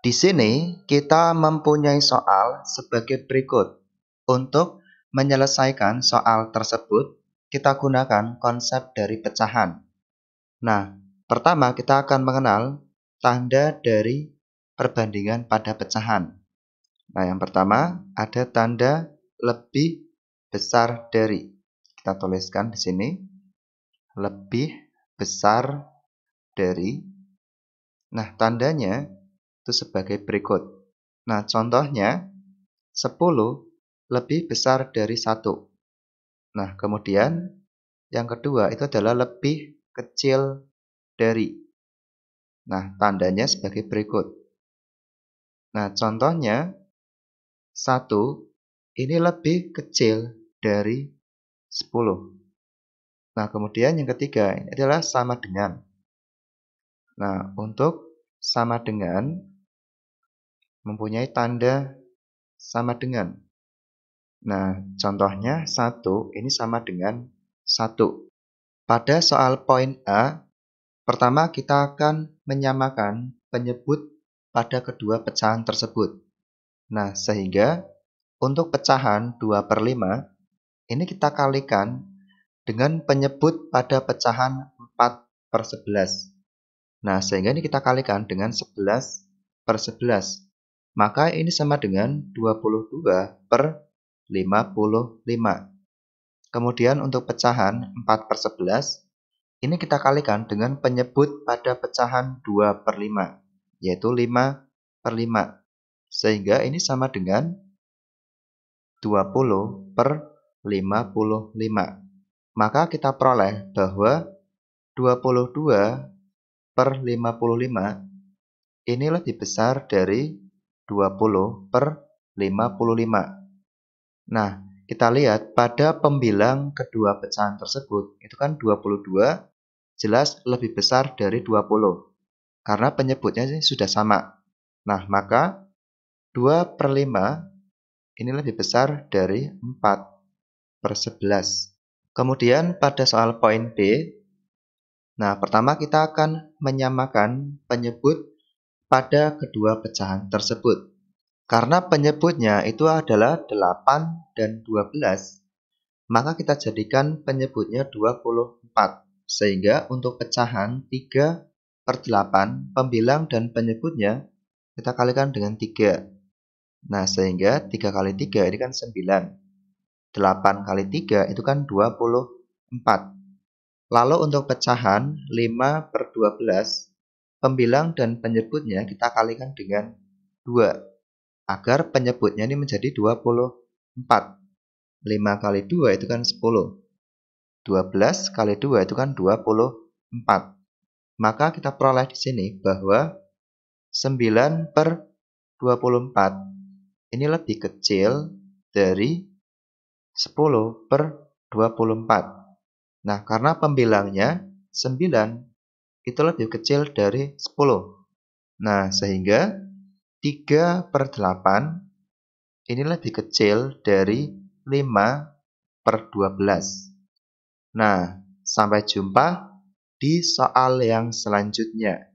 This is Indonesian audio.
Di sini kita mempunyai soal sebagai berikut. Untuk menyelesaikan soal tersebut, kita gunakan konsep dari pecahan. Nah, pertama kita akan mengenal tanda dari perbandingan pada pecahan. Nah, yang pertama ada tanda lebih besar dari. Kita tuliskan di sini lebih besar dari. Nah, tandanya itu sebagai berikut. Nah, contohnya 10 lebih besar dari 1. Nah, kemudian yang kedua itu adalah lebih kecil dari. Nah, tandanya sebagai berikut. Nah, contohnya 1 ini lebih kecil dari 10. Nah, kemudian yang ketiga adalah sama dengan. Nah, untuk sama dengan mempunyai tanda sama dengan. Nah, contohnya satu ini sama dengan satu. Pada soal poin A, pertama kita akan menyamakan penyebut pada kedua pecahan tersebut. Nah, sehingga untuk pecahan 2 per 5, ini kita kalikan dengan penyebut pada pecahan 4 per 11. Nah, sehingga ini kita kalikan dengan 11 per 11. Maka ini sama dengan 22 per 55. Kemudian untuk pecahan 4 per 11, ini kita kalikan dengan penyebut pada pecahan 2 per 5, yaitu 5 per 5. Sehingga ini sama dengan 20 per 55. Maka kita peroleh bahwa 22 per 55 ini lebih besar dari 20 per 55. Nah, kita lihat pada pembilang kedua pecahan tersebut, itu kan 22 jelas lebih besar dari 20. Karena penyebutnya ini sudah sama. Nah, maka 2 per 5 ini lebih besar dari 4 per 11. Kemudian pada soal poin B, nah pertama kita akan menyamakan penyebut pada kedua pecahan tersebut. Karena penyebutnya itu adalah 8 dan 12, maka kita jadikan penyebutnya 24. Sehingga untuk pecahan 3 per 8, pembilang dan penyebutnya kita kalikan dengan 3. Nah, sehingga 3 kali 3 ini kan 9. 8 kali 3 itu kan 24. Lalu untuk pecahan 5 per 12, pembilang dan penyebutnya kita kalikan dengan 2 agar penyebutnya ini menjadi 24. 5 kali 2 itu kan 10. 12 kali 2 itu kan 24. Maka kita peroleh di sini bahwa 9 per 24 ini lebih kecil dari 10 per 24. Nah, karena pembilangnya 9 itu lebih kecil dari 10. Nah, sehingga 3 per 8 ini lebih kecil dari 5 per 12. Nah, sampai jumpa di soal yang selanjutnya.